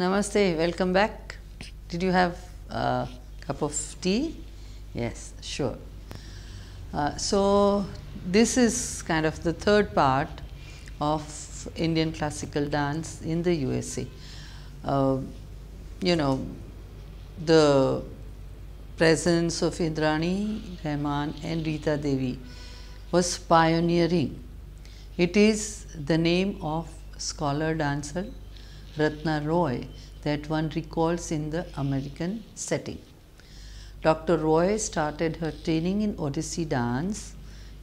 Namaste, welcome back. Did you have a cup of tea? Yes, sure. Uh, so, this is kind of the third part of Indian classical dance in the USA. Uh, you know, the presence of Indrani, Rahman and Rita Devi was pioneering. It is the name of scholar dancer Ratna Roy that one recalls in the American setting. Dr. Roy started her training in Odissi dance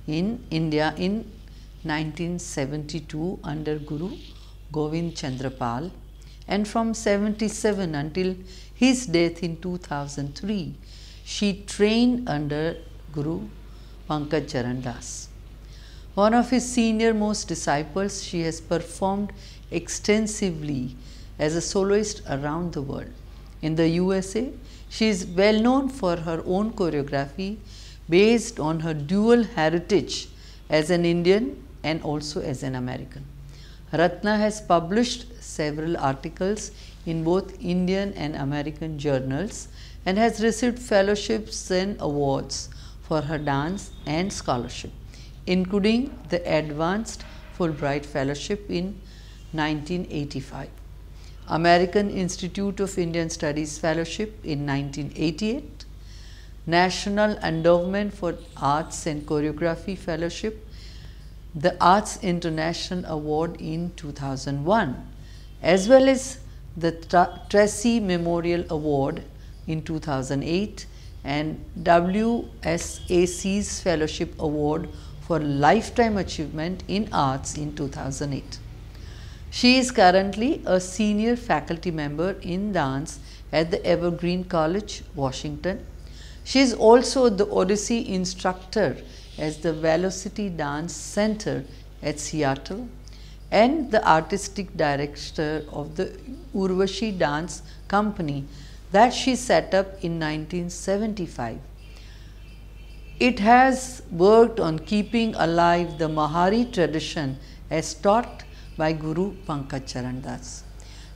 in India in 1972 under Guru Govind Chandrapal and from 77 until his death in 2003 she trained under Guru Pankaj Charan One of his senior most disciples she has performed extensively as a soloist around the world. In the USA, she is well known for her own choreography based on her dual heritage as an Indian and also as an American. Ratna has published several articles in both Indian and American journals and has received fellowships and awards for her dance and scholarship, including the Advanced Fulbright Fellowship in 1985. American Institute of Indian Studies Fellowship in 1988, National Endowment for Arts and Choreography Fellowship, the Arts International Award in 2001, as well as the Tracy Memorial Award in 2008 and WSAC's Fellowship Award for Lifetime Achievement in Arts in 2008. She is currently a senior faculty member in dance at the Evergreen College, Washington. She is also the Odyssey instructor at the Velocity Dance Center at Seattle and the artistic director of the Urvashi Dance Company that she set up in 1975. It has worked on keeping alive the Mahari tradition as taught by Guru Pankaj Charan Das.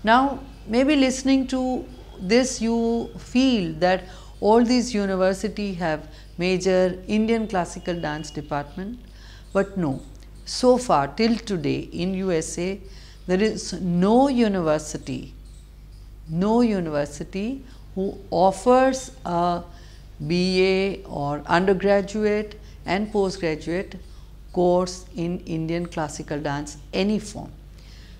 Now, maybe listening to this you feel that all these universities have major Indian classical dance department, but no, so far till today in USA there is no university, no university who offers a BA or undergraduate and postgraduate course in Indian classical dance any form.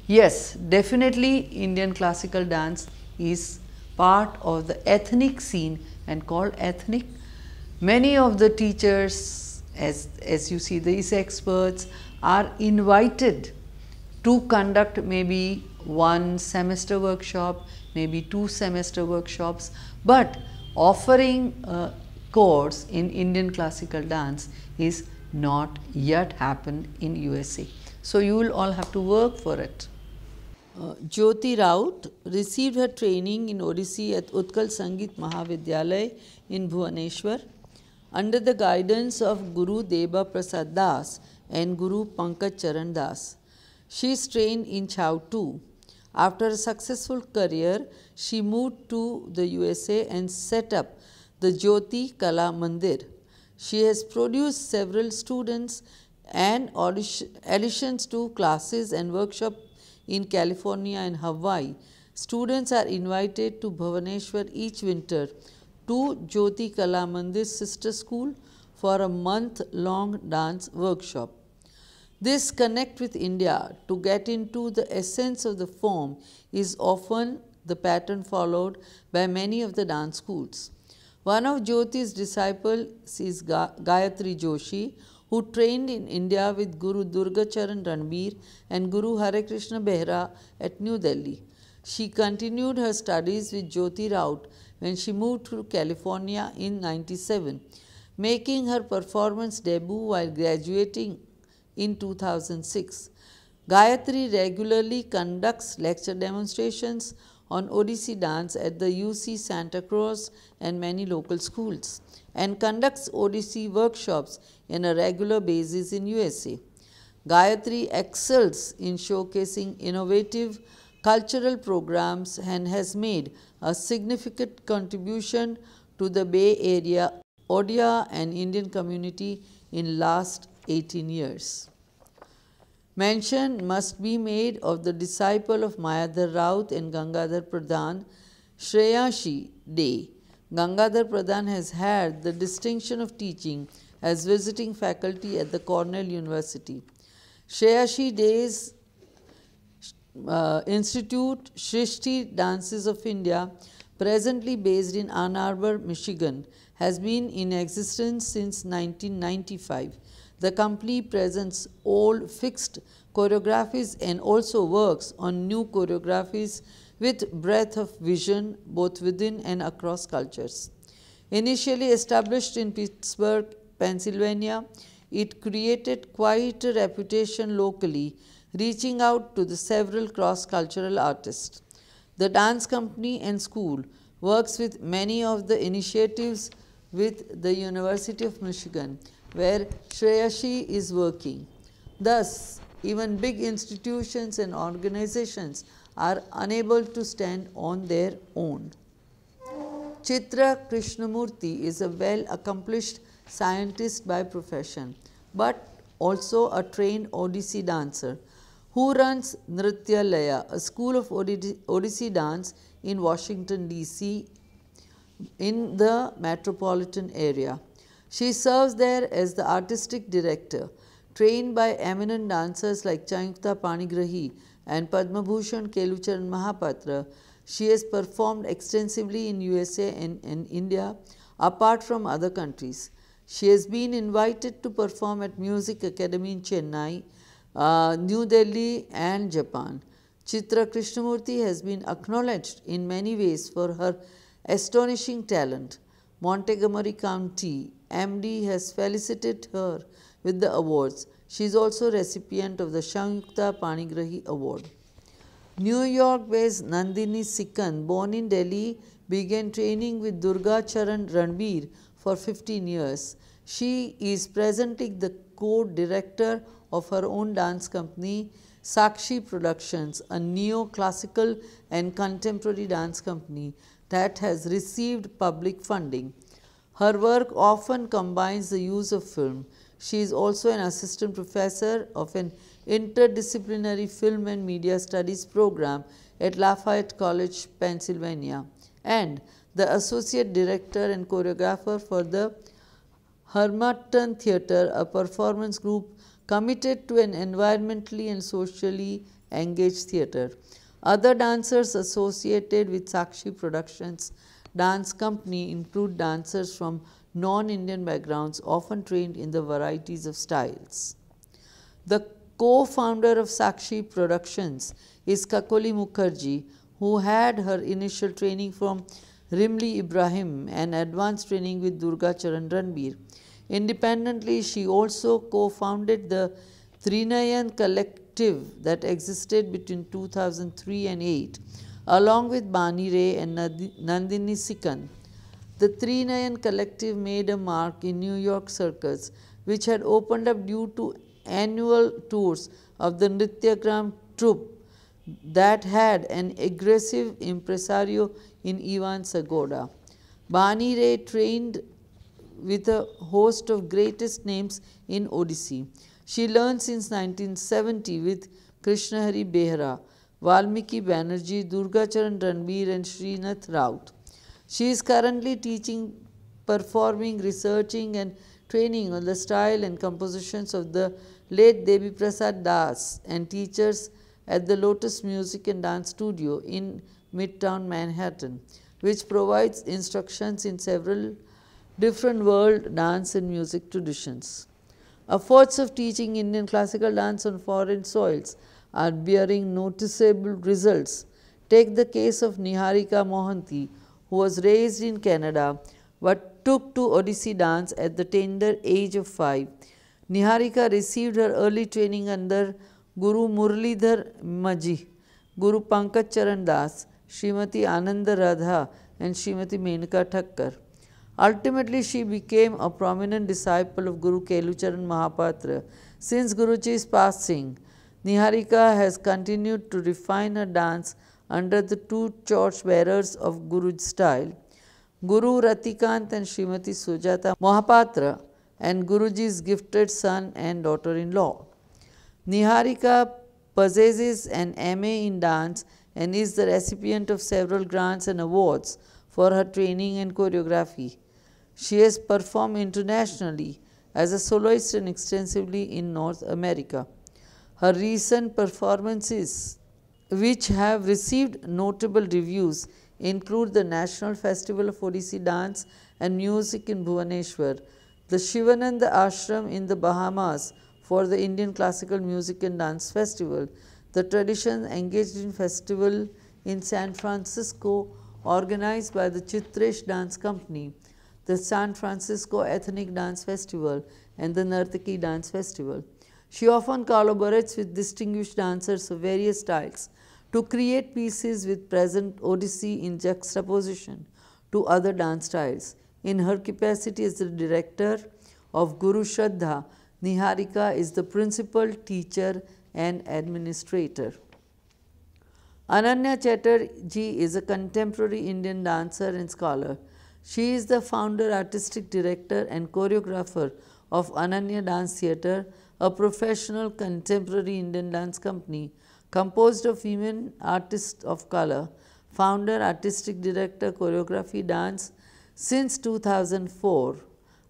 Yes, definitely Indian classical dance is part of the ethnic scene and called ethnic. Many of the teachers as, as you see these experts are invited to conduct maybe one semester workshop, maybe two semester workshops, but offering a course in Indian classical dance is not yet happen in USA. So you will all have to work for it. Uh, Jyoti Raut received her training in Odissi at Utkal Sangit Mahavidyalaya in Bhuvaneshwar. Under the guidance of Guru Deba Prasad Das and Guru Pankaj Charan Das, she is trained in Chowtu. After a successful career, she moved to the USA and set up the Jyoti Kala Mandir. She has produced several students and additions to classes and workshop in California and Hawaii. Students are invited to Bhavaneshwar each winter to Jyoti Kala sister school for a month-long dance workshop. This connect with India to get into the essence of the form is often the pattern followed by many of the dance schools. One of Jyoti's disciples is Gayatri Joshi, who trained in India with Guru Durgacharan Ranbir and Guru Hare Krishna Behra at New Delhi. She continued her studies with Jyoti Raut when she moved to California in 97, making her performance debut while graduating in 2006. Gayatri regularly conducts lecture demonstrations on Odissi dance at the UC Santa Cruz and many local schools and conducts Odissi workshops in a regular basis in USA. Gayatri excels in showcasing innovative cultural programs and has made a significant contribution to the Bay Area Odia and Indian community in last 18 years. Mention must be made of the disciple of Mayadhar Raut and Gangadhar Pradhan, Shreyashi Day. Gangadhar Pradhan has had the distinction of teaching as visiting faculty at the Cornell University. Shreyashi Day's uh, Institute Shrishti Dances of India, presently based in Ann Arbor, Michigan, has been in existence since 1995. The company presents all fixed choreographies and also works on new choreographies with breadth of vision both within and across cultures. Initially established in Pittsburgh, Pennsylvania, it created quite a reputation locally, reaching out to the several cross-cultural artists. The dance company and school works with many of the initiatives with the University of Michigan where Shreyashi is working. Thus, even big institutions and organizations are unable to stand on their own. Chitra Krishnamurti is a well accomplished scientist by profession, but also a trained Odissi dancer who runs Nrityalaya, a school of Odissi dance in Washington DC in the metropolitan area. She serves there as the artistic director, trained by eminent dancers like Chayukta Panigrahi and Padma Bhushan Kelucharan Mahapatra. She has performed extensively in USA and, in India, apart from other countries. She has been invited to perform at Music Academy in Chennai, uh, New Delhi and Japan. Chitra Krishnamurti has been acknowledged in many ways for her astonishing talent. Montgomery County MD has felicitated her with the awards. She is also recipient of the Shanyukta Panigrahi Award. New York-based Nandini Sikkan, born in Delhi, began training with Durga Charan Ranbir for 15 years. She is presently the co-director of her own dance company, Sakshi Productions, a neo-classical and contemporary dance company that has received public funding. Her work often combines the use of film. She is also an assistant professor of an interdisciplinary film and media studies program at Lafayette College, Pennsylvania, and the associate director and choreographer for the Hermanton Theatre, a performance group committed to an environmentally and socially engaged theatre. Other dancers associated with Sakshi Productions dance company include dancers from non-Indian backgrounds often trained in the varieties of styles. The co-founder of Sakshi Productions is Kakoli Mukherjee who had her initial training from Rimli Ibrahim and advanced training with Durga Charan Ranbir. Independently, she also co-founded the Trinayan Collective that existed between 2003 and 8 along with Bani Ray and Nandini Sikan, The Trinayan collective made a mark in New York circus, which had opened up due to annual tours of the Nrityagram troupe that had an aggressive impresario in Ivan Sagoda. Bani Ray trained with a host of greatest names in Odissi. She learned since 1970 with Krishnahari Behra, Valmiki Banerjee, Charan Ranbir, and Srinath Raut. She is currently teaching, performing, researching, and training on the style and compositions of the late Devi Prasad Das and teachers at the Lotus Music and Dance Studio in Midtown Manhattan, which provides instructions in several different world dance and music traditions. Efforts of teaching Indian classical dance on foreign soils are bearing noticeable results. Take the case of Niharika Mohanty, who was raised in Canada but took to Odissi dance at the tender age of 5. Niharika received her early training under Guru Murlidhar Maji, Guru Pankaj Charan Das, Srimati Ananda Radha and Srimati Menaka Thakkar. Ultimately, she became a prominent disciple of Guru Kelucharan Mahapatra. Since Guruji's passing, Niharika has continued to refine her dance under the two torch bearers of Guru's style, Guru Ratikant and Srimati Sujata Mohapatra and Guruji's gifted son and daughter-in-law. Niharika possesses an MA in dance and is the recipient of several grants and awards for her training and choreography. She has performed internationally as a soloist and extensively in North America her recent performances, which have received notable reviews, include the National Festival of Odissi Dance and Music in Bhubaneswar, the Shivananda Ashram in the Bahamas for the Indian Classical Music and Dance Festival, the Tradition Engaged in Festival in San Francisco organized by the Chitresh Dance Company, the San Francisco Ethnic Dance Festival and the Nartaki Dance Festival. She often collaborates with distinguished dancers of various styles to create pieces with present Odyssey in juxtaposition to other dance styles. In her capacity as the director of Guru Shraddha, Niharika is the principal teacher and administrator. Ananya Chatterjee is a contemporary Indian dancer and scholar. She is the founder, artistic director and choreographer of Ananya Dance Theatre, a professional contemporary Indian dance company composed of women artists of color, founder, artistic director, choreography, dance. Since 2004,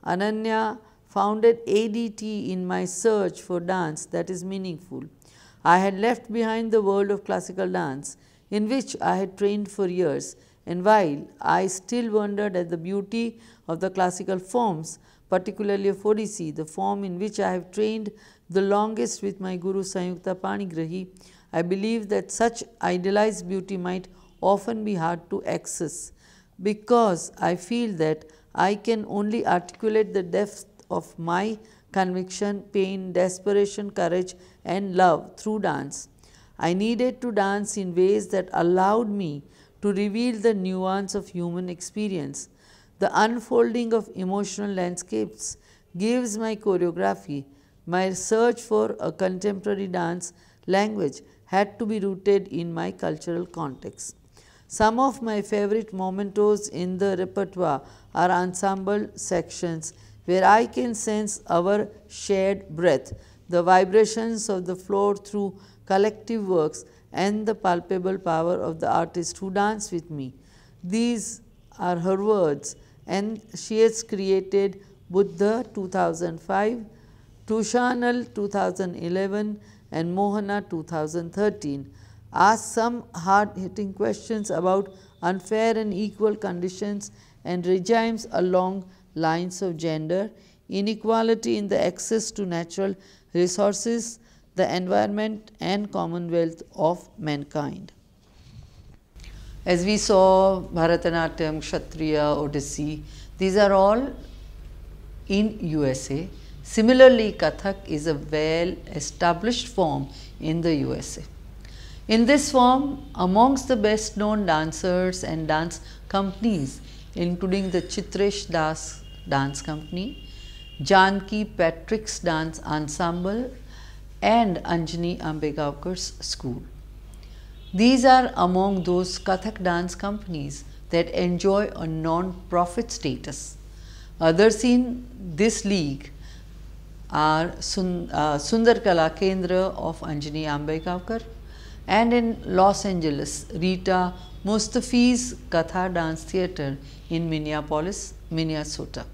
Ananya founded ADT in my search for dance that is meaningful. I had left behind the world of classical dance in which I had trained for years and while I still wondered at the beauty of the classical forms, particularly of Odissi, the form in which I have trained the longest with my Guru Sayukta Panigrahi. I believe that such idealized beauty might often be hard to access because I feel that I can only articulate the depth of my conviction, pain, desperation, courage and love through dance. I needed to dance in ways that allowed me to reveal the nuance of human experience. The unfolding of emotional landscapes gives my choreography, my search for a contemporary dance language had to be rooted in my cultural context. Some of my favorite mementos in the repertoire are ensemble sections where I can sense our shared breath, the vibrations of the floor through collective works and the palpable power of the artist who dance with me. These are her words and she has created Buddha 2005, Tushanal 2011 and Mohana 2013. Asked some hard-hitting questions about unfair and equal conditions and regimes along lines of gender, inequality in the access to natural resources, the environment and commonwealth of mankind. As we saw Bharatanatyam, Kshatriya, Odissi, these are all in USA. Similarly, Kathak is a well established form in the USA. In this form, amongst the best known dancers and dance companies, including the Chitresh Das Dance Company, Janki Patrick's Dance Ensemble, and Anjani Ambegaokar's School. These are among those Kathak dance companies that enjoy a non-profit status. Others in this league are uh, Sundar Kala Kendra of Anjani Ambekavkar and in Los Angeles, Rita Mustafi's Katha Dance Theater in Minneapolis, Minnesota.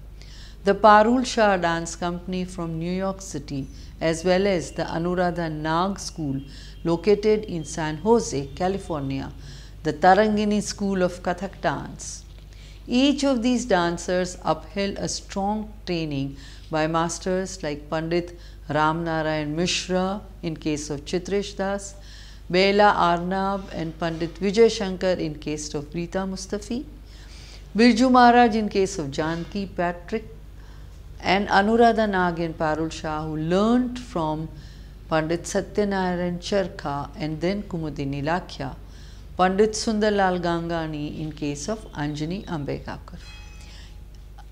The Parul Shah Dance Company from New York City as well as the Anuradha Nag School located in San Jose, California, the Tarangini School of Kathak Dance. Each of these dancers upheld a strong training by masters like Pandit Ramnarayan Mishra in case of Chitrish Das, Bela Arnab and Pandit Vijay Shankar in case of Rita Mustafi, Birju Maharaj in case of Janki Patrick, and Anuradha Nag and Parul Shah who learnt from Pandit Satyanarayan Charkha and then Kumudini Lakhya, Pandit Sundarlal Gangani in case of Anjani Ambekakar.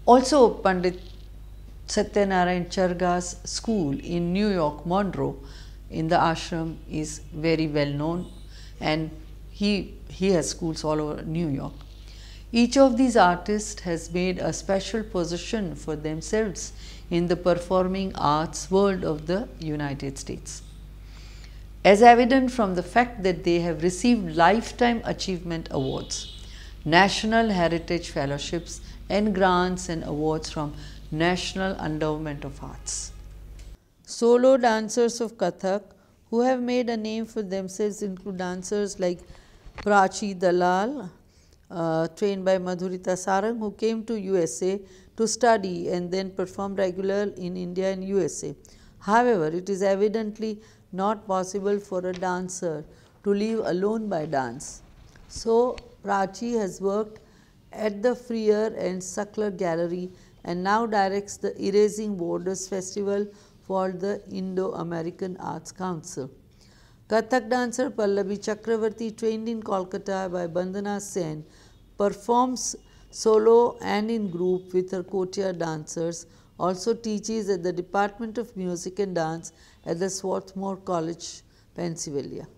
Also Pandit Satyanarayan Charga's school in New York, Monroe in the ashram is very well known and he, he has schools all over New York. Each of these artists has made a special position for themselves in the performing arts world of the United States. As evident from the fact that they have received lifetime achievement awards, national heritage fellowships and grants and awards from National Endowment of Arts. Solo dancers of Kathak who have made a name for themselves include dancers like Prachi Dalal, uh, trained by Madhurita Sarang who came to USA to study and then performed regularly in India and USA. However, it is evidently not possible for a dancer to live alone by dance. So, Prachi has worked at the Freer and Suckler Gallery and now directs the Erasing Borders Festival for the Indo-American Arts Council. Kathak dancer Pallavi Chakravarti, trained in Kolkata by Bandhana Sen, performs solo and in group with her courtier dancers, also teaches at the Department of Music and Dance at the Swarthmore College, Pennsylvania.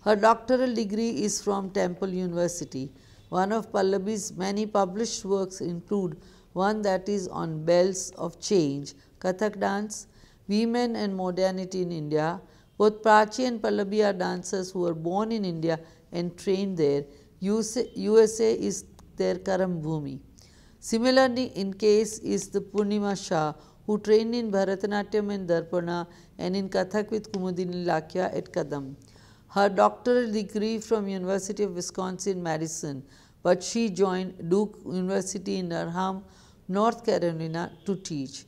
Her doctoral degree is from Temple University. One of Pallavi's many published works include one that is on bells of change, Kathak dance, women and modernity in India, both Prachi and Pallavi are dancers who were born in India and trained there. USA, is their Karam Bhumi. Similarly, in case is the Purnima Shah who trained in Bharatanatyam and Darpana and in Kathak with Kumudini Lakya at Kadam. Her doctoral degree from University of Wisconsin-Madison, but she joined Duke University in Durham, North Carolina to teach.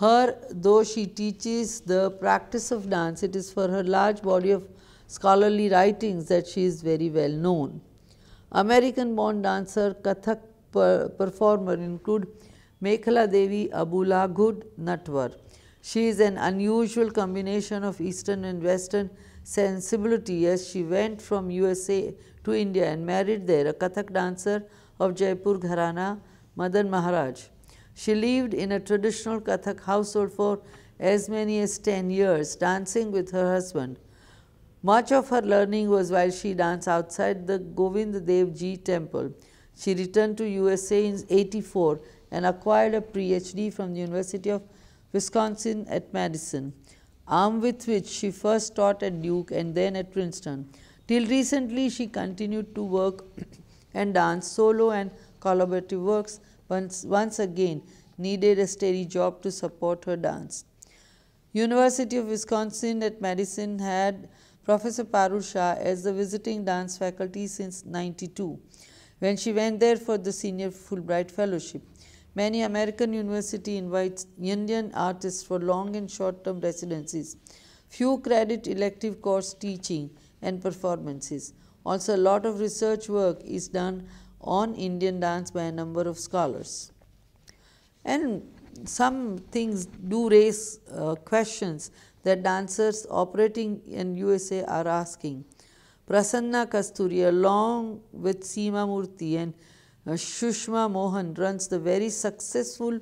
Her, though she teaches the practice of dance, it is for her large body of scholarly writings that she is very well known. American-born dancer Kathak per performer include Mekhala Devi Abulaghud Natwar. She is an unusual combination of Eastern and Western sensibility as she went from USA to India and married there a Kathak dancer of Jaipur Gharana, Madan Maharaj. She lived in a traditional Kathak household for as many as 10 years, dancing with her husband. Much of her learning was while she danced outside the Govind Dev Ji temple. She returned to USA in 84 and acquired a PhD from the University of Wisconsin at Madison, armed with which she first taught at Duke and then at Princeton. Till recently, she continued to work and dance solo and collaborative works once, once again needed a steady job to support her dance. University of Wisconsin at Madison had Professor Parusha Shah as the visiting dance faculty since 92 when she went there for the senior Fulbright fellowship. Many American university invites Indian artists for long and short term residencies. Few credit elective course teaching and performances. Also a lot of research work is done on Indian dance by a number of scholars. And some things do raise uh, questions that dancers operating in USA are asking. Prasanna Kasturi along with Seema Murthy and uh, Shushma Mohan runs the very successful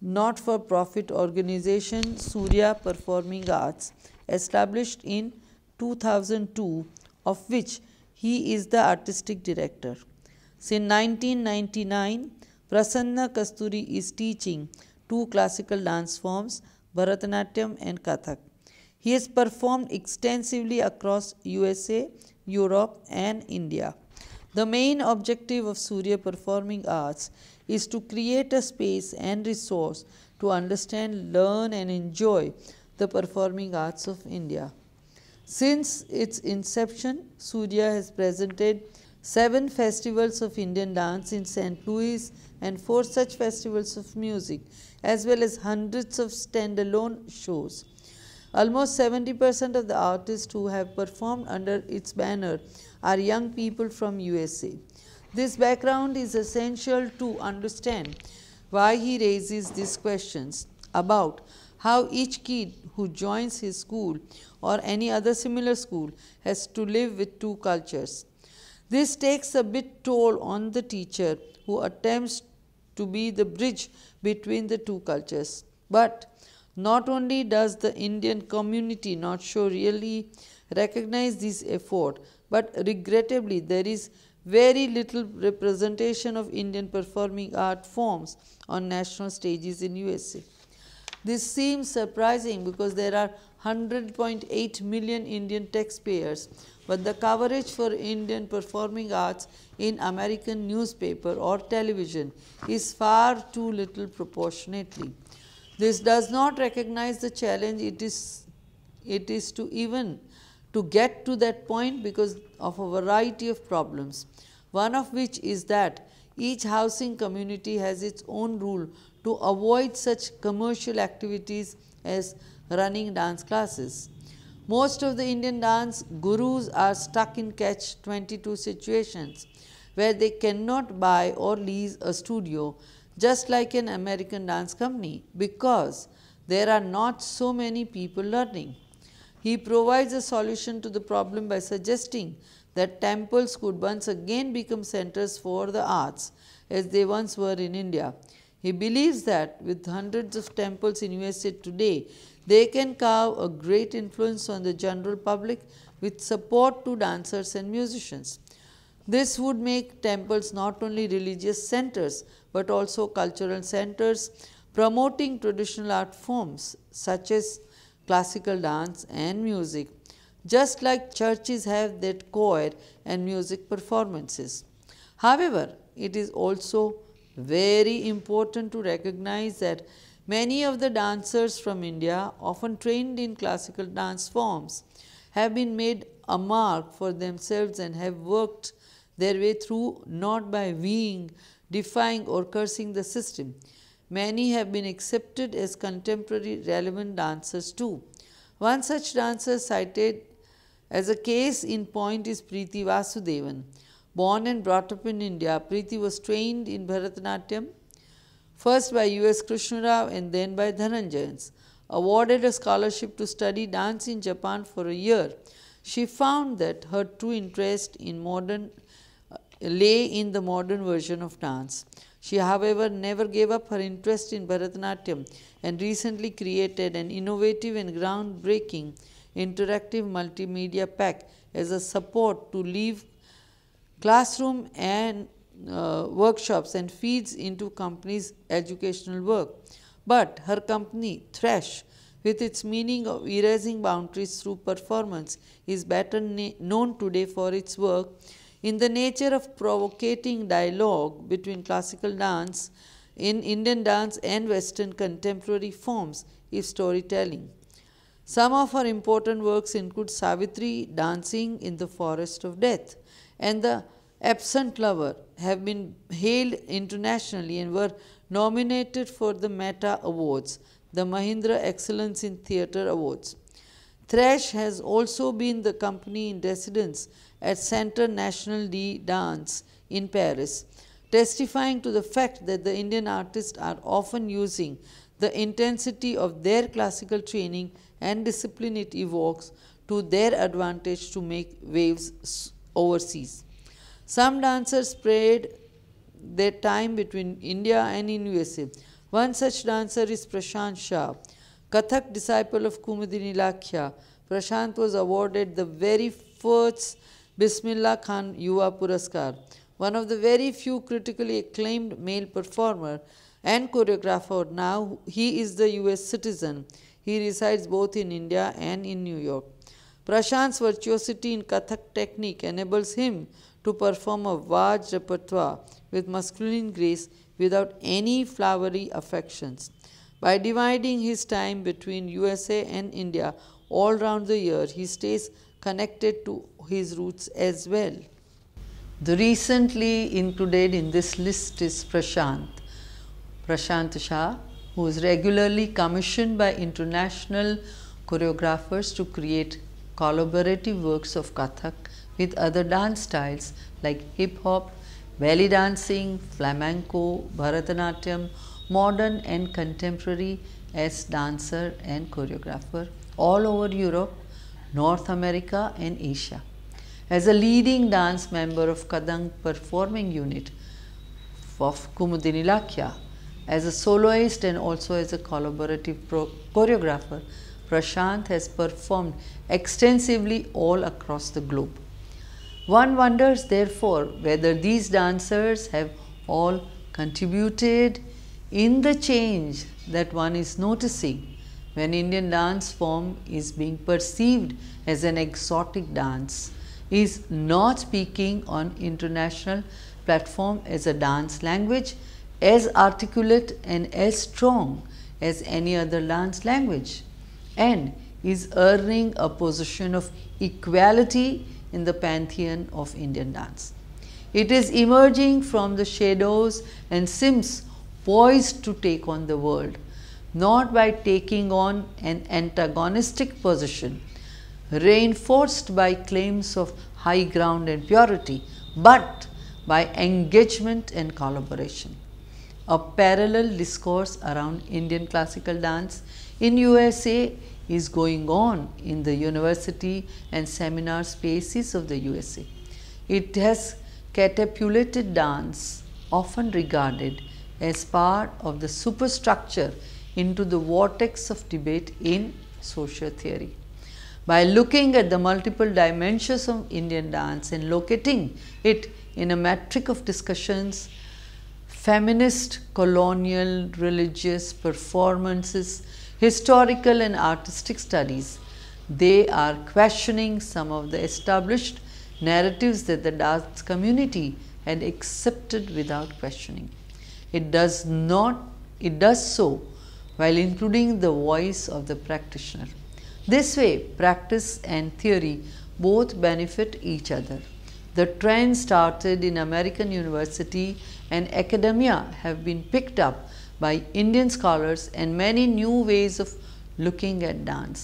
not-for-profit organization Surya Performing Arts established in 2002 of which he is the artistic director. Since 1999, Prasanna Kasturi is teaching two classical dance forms, Bharatanatyam and Kathak. He has performed extensively across USA, Europe and India. The main objective of Surya Performing Arts is to create a space and resource to understand, learn and enjoy the performing arts of India. Since its inception, Surya has presented seven festivals of Indian dance in St. Louis and four such festivals of music, as well as hundreds of standalone shows. Almost 70% of the artists who have performed under its banner are young people from USA. This background is essential to understand why he raises these questions about how each kid who joins his school or any other similar school has to live with two cultures this takes a bit toll on the teacher who attempts to be the bridge between the two cultures. But not only does the Indian community not show really recognize this effort, but regrettably there is very little representation of Indian performing art forms on national stages in USA. This seems surprising because there are 100.8 million Indian taxpayers but the coverage for Indian performing arts in American newspaper or television is far too little proportionately. This does not recognize the challenge it is, it is to even to get to that point because of a variety of problems, one of which is that each housing community has its own rule to avoid such commercial activities as running dance classes. Most of the Indian dance gurus are stuck in catch 22 situations where they cannot buy or lease a studio just like an American dance company because there are not so many people learning. He provides a solution to the problem by suggesting that temples could once again become centers for the arts as they once were in India. He believes that with hundreds of temples in USA today, they can carve a great influence on the general public with support to dancers and musicians. This would make temples not only religious centers but also cultural centers promoting traditional art forms such as classical dance and music, just like churches have their choir and music performances. However, it is also very important to recognize that many of the dancers from India, often trained in classical dance forms, have been made a mark for themselves and have worked their way through not by weeing, defying or cursing the system. Many have been accepted as contemporary relevant dancers too. One such dancer cited as a case in point is Preeti Vasudevan, Born and brought up in India, Preeti was trained in Bharatanatyam, first by U.S. Krishnarao and then by Dhananjayans. Awarded a scholarship to study dance in Japan for a year, she found that her true interest in modern uh, lay in the modern version of dance. She, however, never gave up her interest in Bharatanatyam and recently created an innovative and groundbreaking interactive multimedia pack as a support to leave classroom and uh, workshops and feeds into company's educational work. But her company, Thresh, with its meaning of erasing boundaries through performance, is better known today for its work in the nature of provocating dialogue between classical dance in Indian dance and Western contemporary forms is storytelling. Some of her important works include Savitri, Dancing in the Forest of Death, and the absent lover have been hailed internationally and were nominated for the Meta Awards, the Mahindra Excellence in Theatre Awards. Thrash has also been the company in residence at Centre National de Dance in Paris, testifying to the fact that the Indian artists are often using the intensity of their classical training and discipline it evokes to their advantage to make waves overseas. Some dancers spread their time between India and in USA. One such dancer is Prashant Shah, Kathak disciple of Kumudini Lakhya. Prashant was awarded the very first Bismillah Khan Yuva Puraskar, one of the very few critically acclaimed male performer and choreographer. Now he is the US citizen. He resides both in India and in New York. Prashant's virtuosity in Kathak technique enables him to perform a large repertoire with masculine grace without any flowery affections. By dividing his time between USA and India all round the year, he stays connected to his roots as well. The recently included in this list is Prashant. Prashant Shah, who is regularly commissioned by international choreographers to create collaborative works of Kathak with other dance styles like hip hop, belly dancing, flamenco, Bharatanatyam, modern and contemporary as dancer and choreographer all over Europe, North America and Asia. As a leading dance member of Kadang performing unit of Kumudini Lakya, as a soloist and also as a collaborative choreographer, Prashant has performed extensively all across the globe. One wonders therefore whether these dancers have all contributed in the change that one is noticing when Indian dance form is being perceived as an exotic dance, is not peaking on international platform as a dance language as articulate and as strong as any other dance language and is earning a position of equality in the pantheon of Indian dance. It is emerging from the shadows and seems poised to take on the world, not by taking on an antagonistic position reinforced by claims of high ground and purity, but by engagement and collaboration. A parallel discourse around Indian classical dance in USA is going on in the university and seminar spaces of the USA. It has catapulted dance, often regarded as part of the superstructure into the vortex of debate in social theory. By looking at the multiple dimensions of Indian dance and locating it in a metric of discussions, feminist, colonial, religious performances, historical and artistic studies, they are questioning some of the established narratives that the dance community had accepted without questioning. It does not, it does so while including the voice of the practitioner. This way, practice and theory both benefit each other. The trend started in American university and academia have been picked up by Indian scholars and many new ways of looking at dance.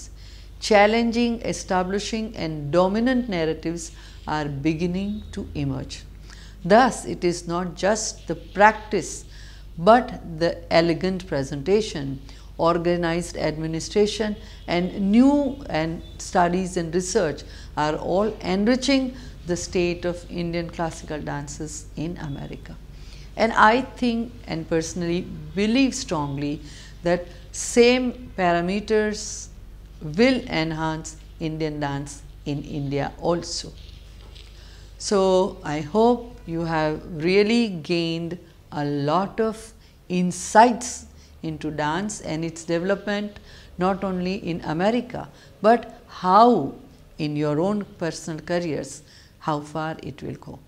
Challenging, establishing and dominant narratives are beginning to emerge. Thus, it is not just the practice but the elegant presentation, organized administration and new and studies and research are all enriching the state of Indian classical dances in America. And I think and personally believe strongly that same parameters will enhance Indian dance in India also. So, I hope you have really gained a lot of insights into dance and its development not only in America, but how in your own personal careers, how far it will go.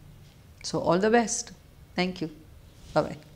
So, all the best. Thank you. Bye bye.